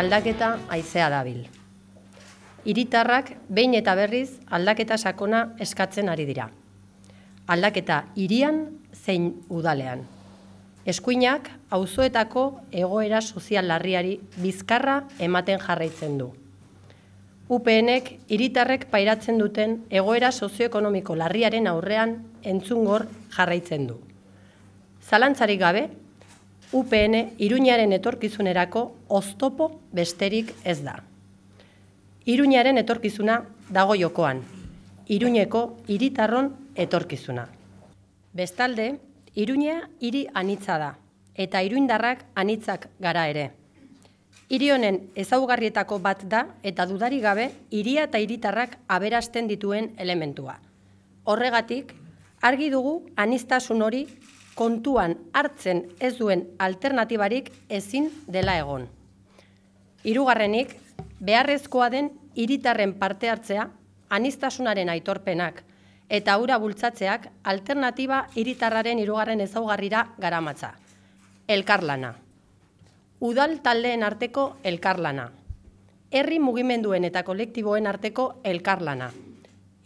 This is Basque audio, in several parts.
aldaketa aizea dabil. Hiritarrak behin eta berriz aldaketa sakona eskatzen ari dira. Aldaketa irian zein udalean. Eskuinak auzoetako egoera sozial larriari bizkarra ematen jarraitzen du. UPNek hiritarrek pairatzen duten egoera sozioekonomiko larriaren aurrean entzungor jarraitzen du. Zalantzarik gabe, UPN Iruñaren etorkizunerako oztopo besterik ez da. Iruñaren etorkizuna dago jokoan. Iruñeko hiritarron etorkizuna. Bestalde, Iruña hiri anitza da eta Iruindarrak anitzak gara ere. Hiri honen ezaugarrietako bat da eta dudari gabe hiria eta hiritarrak aberasten dituen elementua. Horregatik, argi dugu anistasun hori kontuan hartzen ez duen alternatibarik ezin dela egon. Hirugarrenik beharrezkoa den hiritarren parte hartzea, anistasunaren aitorpenak eta ura bultzatzeak alternativa hiritarraren hirugarren ezaugarrira garamatza. Elkarlana. Udal taldeen arteko elkarlana. Herri mugimenduen eta kolektiboen arteko elkarlana.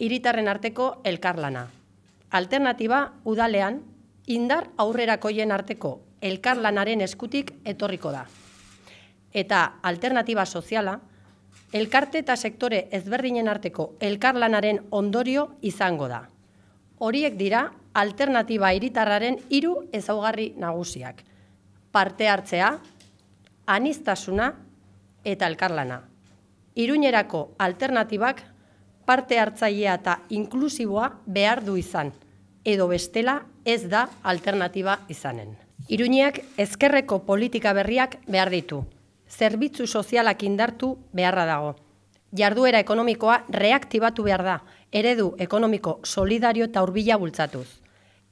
Hiritarren arteko elkarlana. Alternativa udalean, indar aurrerakoien arteko elkarlanaren eskutik etorriko da. Eta alternativa soziala, elkarte eta sektore ezberdinen arteko elkarlanaren ondorio izango da. Horiek dira alternativa iritarraren hiru ezaugarri nagusiak. Parte hartzea, anistasuna eta elkarlana. Iruñerako alternativak parte hartzailea eta inklusiboa behar du izan edo bestela ez da alternativa izanen. Iruñeak ezkerreko politika berriak behar ditu. Zerbitzu sozialak indartu beharra dago. Jarduera ekonomikoa reaktibatu behar da, eredu ekonomiko solidario eta urbila bultzatuz.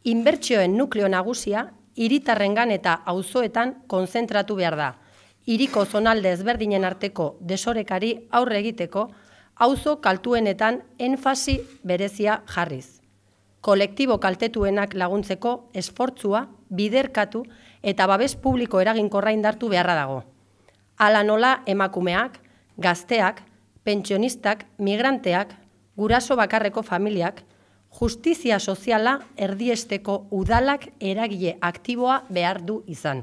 Inbertsioen nukleo nagusia, iritarrengan eta auzoetan konzentratu behar da. Iriko zonalde ezberdinen arteko desorekari aurre egiteko, auzo kaltuenetan enfasi berezia jarriz kolektibo kaltetuenak laguntzeko esfortzua biderkatu eta babes publiko eraginkorra indartu beharra dago. Ala nola emakumeak, gazteak, pentsionistak, migranteak, guraso bakarreko familiak, justizia soziala erdiesteko udalak eragile aktiboa behar du izan.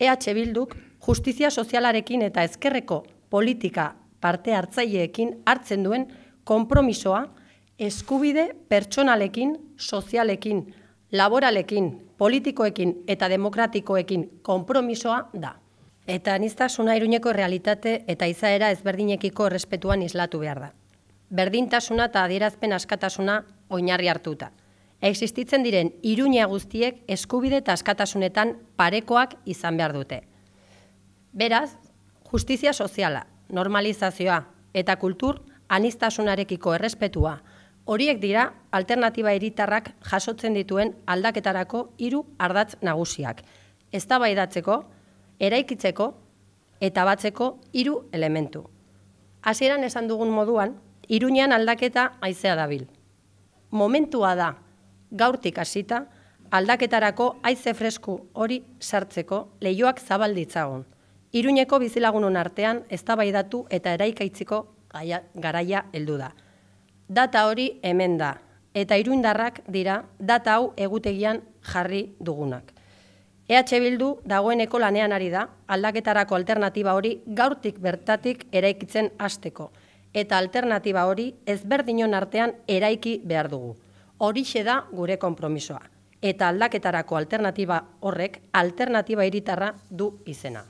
EH Bilduk justizia sozialarekin eta ezkerreko politika parte hartzaileekin hartzen duen konpromisoa eskubide pertsonalekin, sozialekin, laboralekin, politikoekin eta demokratikoekin konpromisoa da. Eta aniztasuna iruñeko realitate eta izaera ezberdinekiko errespetuan islatu behar da. Berdintasuna eta adierazpen askatasuna oinarri hartuta. Existitzen diren iruña guztiek eskubide eta askatasunetan parekoak izan behar dute. Beraz, justizia soziala, normalizazioa eta kultur anistasunarekiko errespetua, Horiek dira alternatiba eritarrak jasotzen dituen aldaketarako hiru ardatz nagusiak. Eztabaidatzeko, eraikitzeko eta batzeko hiru elementu. Hasieran esan dugun moduan, Iruinean aldaketa haizea dabil. Momentua da gaurtik hasita aldaketarako haize fresku hori sartzeko leioak zabalditzagun. Iruineko bizilagunon artean eztabaidatu eta eraikaitziko garaia heldu da data hori hemen da, eta iruindarrak dira data hau egutegian jarri dugunak. EH Bildu dagoeneko lanean ari da, aldaketarako alternatiba hori gaurtik bertatik eraikitzen hasteko eta alternatiba hori ezberdinon artean eraiki behar dugu. Horixe da gure konpromisoa, eta aldaketarako alternatiba horrek alternatiba iritarra du izena.